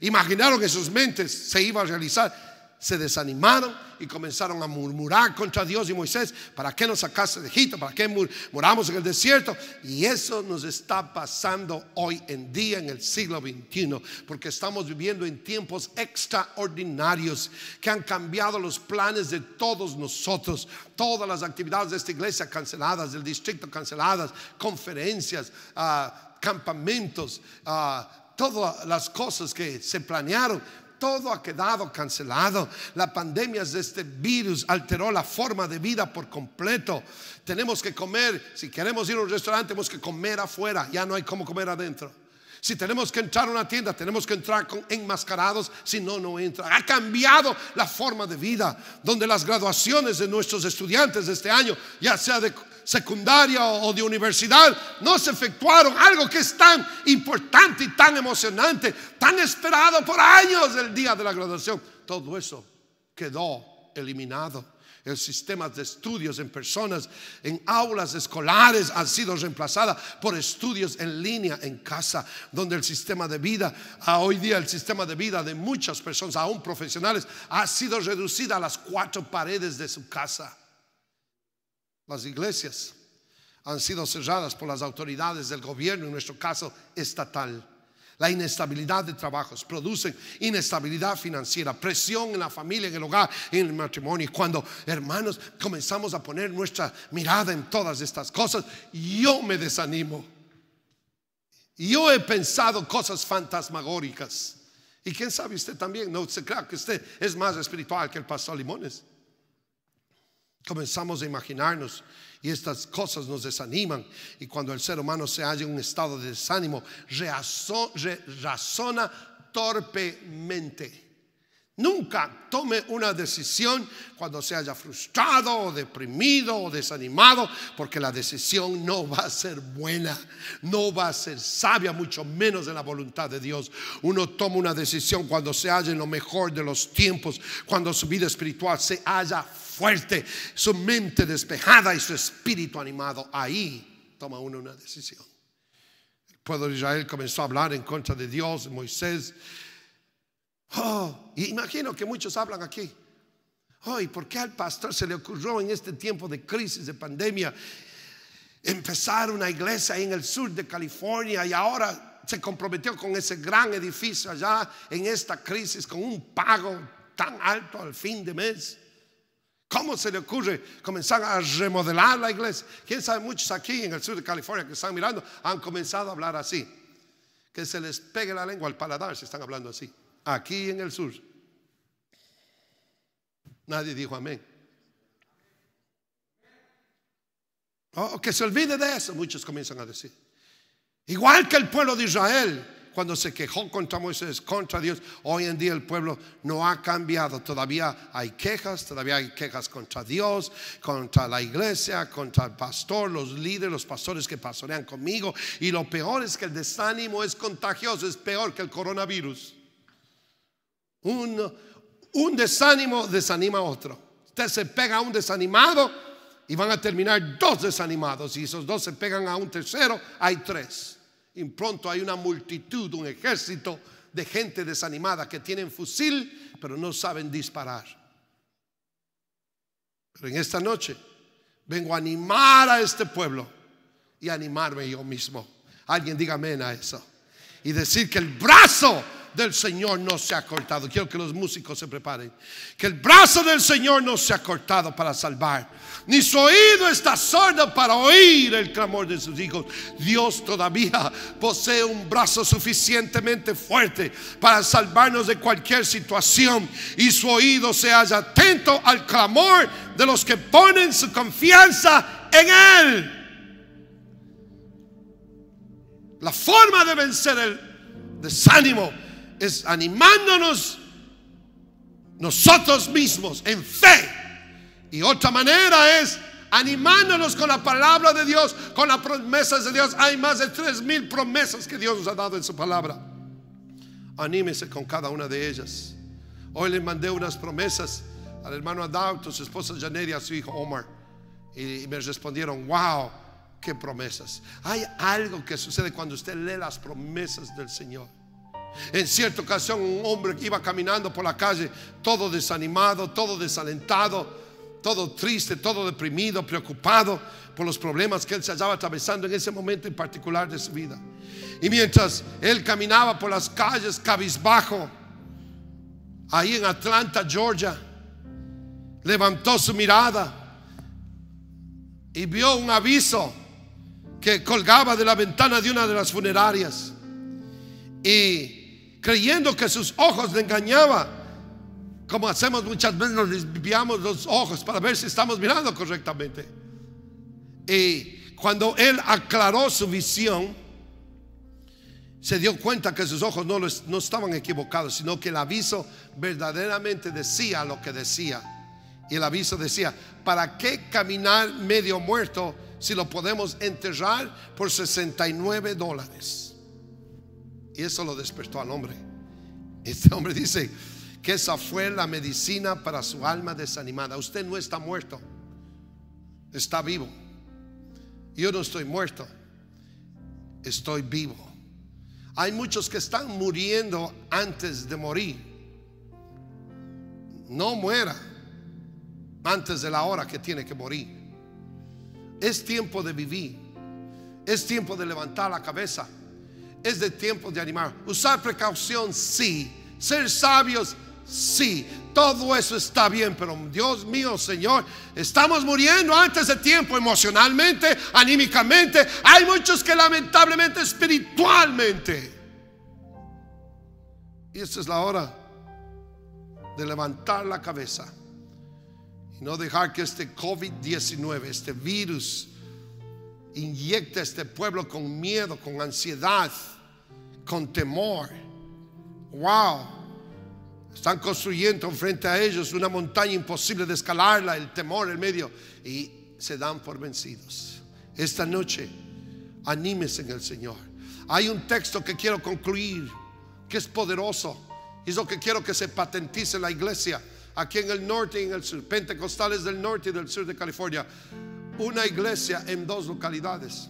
imaginaron en sus mentes se iba a realizar, se desanimaron y comenzaron a murmurar contra Dios y Moisés, ¿para qué nos sacaste de Egipto? ¿Para qué moramos en el desierto? Y eso nos está pasando hoy en día en el siglo XXI, porque estamos viviendo en tiempos extraordinarios que han cambiado los planes de todos nosotros. Todas las actividades de esta iglesia canceladas, del distrito canceladas, conferencias, ah, campamentos, ah, todas las cosas que se planearon todo ha quedado cancelado. La pandemia de este virus alteró la forma de vida por completo. Tenemos que comer, si queremos ir a un restaurante, tenemos que comer afuera, ya no hay como comer adentro. Si tenemos que entrar a una tienda, tenemos que entrar con enmascarados, si no, no entra. Ha cambiado la forma de vida, donde las graduaciones de nuestros estudiantes de este año, ya sea de secundaria o de universidad, no se efectuaron algo que es tan importante y tan emocionante, tan esperado por años el día de la graduación. Todo eso quedó eliminado. El sistema de estudios, en personas, en aulas escolares, han sido reemplazadas por estudios en línea, en casa, donde el sistema de vida, a hoy día el sistema de vida de muchas personas, aún profesionales, ha sido reducida a las cuatro paredes de su casa. Las iglesias han sido cerradas por las autoridades del gobierno, en nuestro caso estatal. La inestabilidad de trabajos produce inestabilidad financiera, presión en la familia, en el hogar, en el matrimonio. Y cuando, hermanos, comenzamos a poner nuestra mirada en todas estas cosas, yo me desanimo. Yo he pensado cosas fantasmagóricas. Y quién sabe usted también, no se crea que usted es más espiritual que el pastor Limones. Comenzamos a imaginarnos y estas cosas nos desaniman. Y cuando el ser humano se halla en un estado de desánimo, razona torpemente. Nunca tome una decisión cuando se haya frustrado o deprimido o desanimado, porque la decisión no va a ser buena, no va a ser sabia, mucho menos de la voluntad de Dios. Uno toma una decisión cuando se halla en lo mejor de los tiempos, cuando su vida espiritual se halla fuerte, su mente despejada y su espíritu animado. Ahí toma uno una decisión. El pueblo de Israel comenzó a hablar en contra de Dios, Moisés. Oh, imagino que muchos hablan aquí. Oh, por qué al pastor se le ocurrió en este tiempo de crisis, de pandemia, empezar una iglesia en el sur de California y ahora se comprometió con ese gran edificio allá en esta crisis con un pago tan alto al fin de mes? ¿Cómo se le ocurre comenzar a remodelar la iglesia? Quién sabe, muchos aquí en el sur de California que están mirando han comenzado a hablar así. Que se les pegue la lengua al paladar si están hablando así. Aquí en el sur. Nadie dijo amén. Oh, que se olvide de eso, muchos comienzan a decir. Igual que el pueblo de Israel, cuando se quejó contra Moisés, contra Dios, hoy en día el pueblo no ha cambiado. Todavía hay quejas, todavía hay quejas contra Dios, contra la iglesia, contra el pastor, los líderes, los pastores que pastorean conmigo. Y lo peor es que el desánimo es contagioso, es peor que el coronavirus. Un, desánimo desanima a otro. Usted se pega a un desanimado y van a terminar dos desanimados. Y esos dos se pegan a un tercero, hay tres y pronto hay una multitud, un ejército de gente desanimada que tienen fusil, pero no saben disparar. Pero en esta noche vengo a animar a este pueblo y animarme yo mismo. Alguien diga amén a eso. Y decir que el brazo del Señor no se ha cortado. Quiero que los músicos se preparen. Que el brazo del Señor no se ha cortado para salvar. Ni su oído está sordo para oír el clamor de sus hijos. Dios todavía posee un brazo suficientemente fuerte para salvarnos de cualquier situación. Y su oído se halla atento al clamor de los que ponen su confianza en Él. La forma de vencer el desánimo es animándonos nosotros mismos en fe. Y otra manera es animándonos con la palabra de Dios, con las promesas de Dios. Hay más de tres mil promesas que Dios nos ha dado en su palabra. Anímese con cada una de ellas. Hoy le mandé unas promesas al hermano Adauto, su esposa Janet y a su hijo Omar. Y me respondieron, wow, qué promesas. Hay algo que sucede cuando usted lee las promesas del Señor. En cierta ocasión un hombre que iba caminando por la calle, todo desanimado, todo desalentado, todo triste, todo deprimido, preocupado por los problemas que él se hallaba atravesando en ese momento en particular de su vida. Y mientras él caminaba por las calles cabizbajo, ahí en Atlanta, Georgia, levantó su mirada y vio un aviso que colgaba de la ventana de una de las funerarias. Y creyendo que sus ojos le engañaba Como hacemos muchas veces, nos desviamos los ojos para ver si estamos mirando correctamente. Y cuando él aclaró su visión, se dio cuenta que sus ojos no, no estaban equivocados, sino que el aviso verdaderamente decía lo que decía. Y el aviso decía, ¿para qué caminar medio muerto si lo podemos enterrar por 69 dólares? Y eso lo despertó al hombre. Este hombre dice que esa fue la medicina para su alma desanimada. Usted no está muerto, está vivo. Yo no estoy muerto, estoy vivo. Hay muchos que están muriendo antes de morir. No muera antes de la hora que tiene que morir. Es tiempo de vivir. Es tiempo de levantar la cabeza es de tiempo de animar. Usar precaución, sí. Ser sabios, sí. Todo eso está bien, pero Dios mío, Señor, estamos muriendo antes de tiempo emocionalmente, anímicamente. Hay muchos que lamentablemente espiritualmente. Y esta es la hora de levantar la cabeza y no dejar que este COVID-19, este virus, inyecte a este pueblo con miedo, con ansiedad con temor. Wow. Están construyendo frente a ellos una montaña imposible de escalarla, el temor, el medio, y se dan por vencidos. Esta noche, anímese en el Señor. Hay un texto que quiero concluir, que es poderoso. Es lo que quiero que se patentice la iglesia aquí en el norte y en el sur, pentecostales del norte y del sur de California. Una iglesia en dos localidades.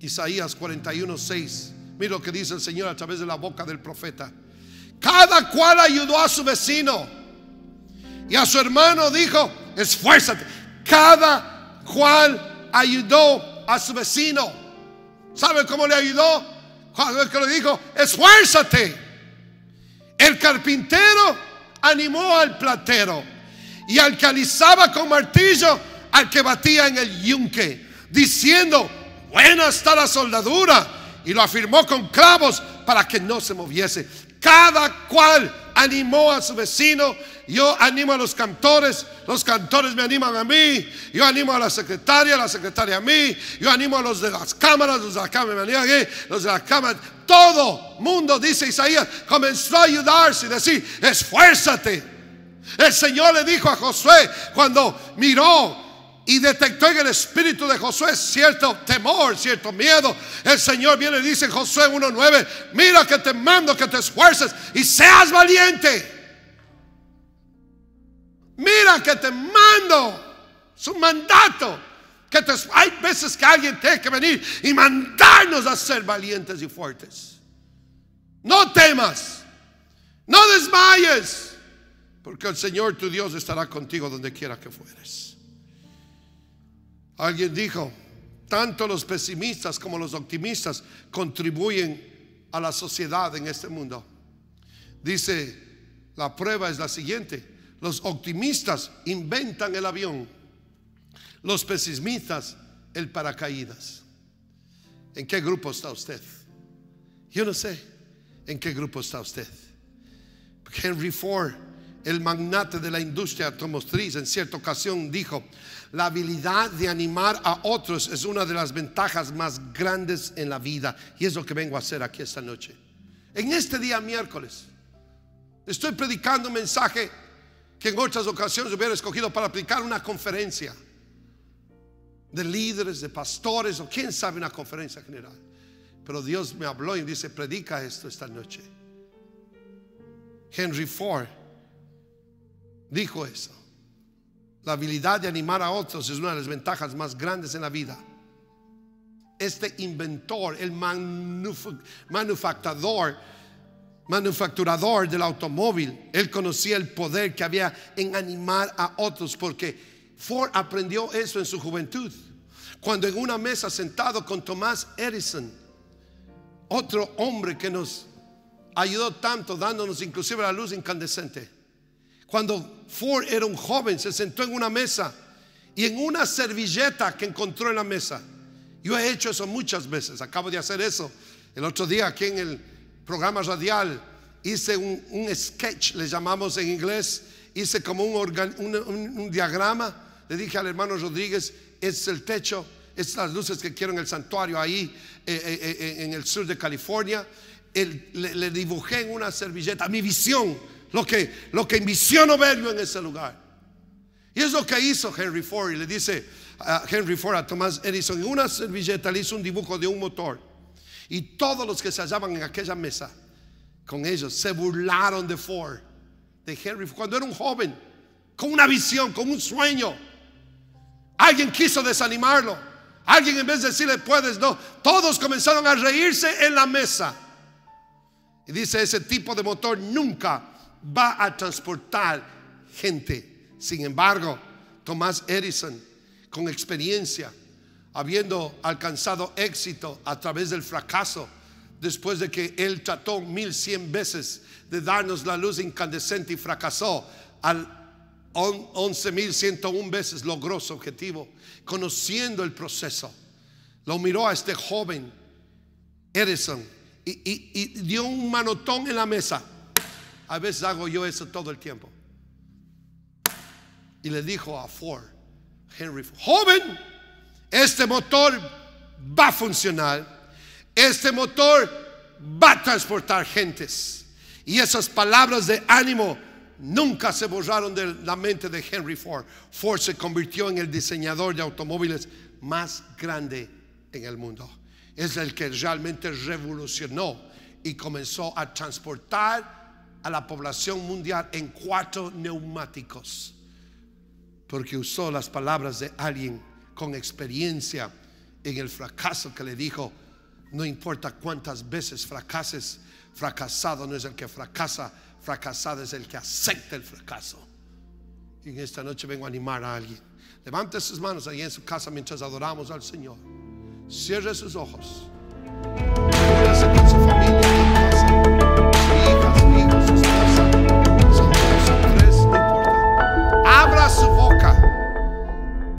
Isaías 41, 6. Mira lo que dice el Señor a través de la boca del profeta. Cada cual ayudó a su vecino y a su hermano dijo, esfuérzate. Cada cual ayudó a su vecino. ¿Sabe cómo le ayudó? Cuando le dijo, esfuérzate. El carpintero animó al platero y al que alisaba con martillo, al que batía en el yunque, diciendo, buena está la soldadura y lo afirmó con clavos para que no se moviese. Cada cual animó a su vecino. Yo animo a los cantores, los cantores me animan a mí, yo animo a la secretaria, la secretaria a mí, yo animo a los de las cámaras, los de la cámara me animan los de las cámaras. Todo mundo, dice Isaías, comenzó a ayudarse y decir, esfuérzate. El Señor le dijo a Josué cuando miró y detectó en el espíritu de Josué cierto temor, cierto miedo. El Señor viene y dice en Josué 1.9, mira que te mando que te esfuerces y seas valiente. Mira que te mando, su mandato. Que te, hay veces que alguien tiene que venir y mandarnos a ser valientes y fuertes. No temas, no desmayes, porque el Señor tu Dios estará contigo donde quiera que fueres. Alguien dijo, tanto los pesimistas como los optimistas contribuyen a la sociedad en este mundo. Dice, la prueba es la siguiente. Los optimistas inventan el avión, los pesimistas el paracaídas. ¿En qué grupo está usted? Yo no sé en qué grupo está usted. Henry Ford, el magnate de la industria automotriz, en cierta ocasión dijo, la habilidad de animar a otros es una de las ventajas más grandes en la vida. Y es lo que vengo a hacer aquí esta noche. En este día miércoles, estoy predicando un mensaje que en otras ocasiones hubiera escogido para aplicar una conferencia de líderes, de pastores o quién sabe una conferencia general. Pero Dios me habló y dice, predica esto esta noche. Henry Ford dijo eso. La habilidad de animar a otros es una de las ventajas más grandes en la vida. Este inventor, el manufacturador, manufacturador del automóvil, él conocía el poder que había en animar a otros porque Ford aprendió eso en su juventud. Cuando en una mesa sentado con Thomas Edison, otro hombre que nos ayudó tanto dándonos inclusive la luz incandescente, cuando Ford era un joven, se sentó en una mesa y en una servilleta que encontró en la mesa. Yo he hecho eso muchas veces, acabo de hacer eso. El otro día aquí en el programa radial hice un, sketch, le llamamos en inglés, hice como un, un, diagrama, le dije al hermano Rodríguez, es el techo, es las luces que quiero en el santuario ahí eh, eh, eh, en el sur de California. le dibujé en una servilleta mi visión lo que, lo que verlo en ese lugar. Y es lo que hizo Henry Ford. Y le dice a Henry Ford a Thomas Edison, en una servilleta le hizo un dibujo de un motor. Y todos los que se hallaban en aquella mesa con ellos se burlaron de Ford, de Henry Ford, cuando era un joven, con una visión, con un sueño. Alguien quiso desanimarlo. Alguien en vez de decirle puedes, no. Todos comenzaron a reírse en la mesa. Y dice, ese tipo de motor nunca va a transportar gente. Sin embargo, Tomás Edison, con experiencia, habiendo alcanzado éxito a través del fracaso, después de que él trató mil cien veces de darnos la luz incandescente y fracasó, al 11.101 veces logró su objetivo, conociendo el proceso. Lo miró a este joven Edison y dio un manotón en la mesa a veces hago yo eso todo el tiempo. Y le dijo a Ford, Henry Ford, joven, este motor va a funcionar. Este motor va a transportar gentes. Y esas palabras de ánimo nunca se borraron de la mente de Henry Ford. Ford se convirtió en el diseñador de automóviles más grande en el mundo. Es el que realmente revolucionó y comenzó a transportar a la población mundial en cuatro neumáticos, porque usó las palabras de alguien con experiencia en el fracaso que le dijo, no importa cuántas veces fracases, fracasado no es el que fracasa, fracasado es el que acepta el fracaso. Y en esta noche vengo a animar a alguien. Levante sus manos ahí en su casa mientras adoramos al Señor. Cierre sus ojos.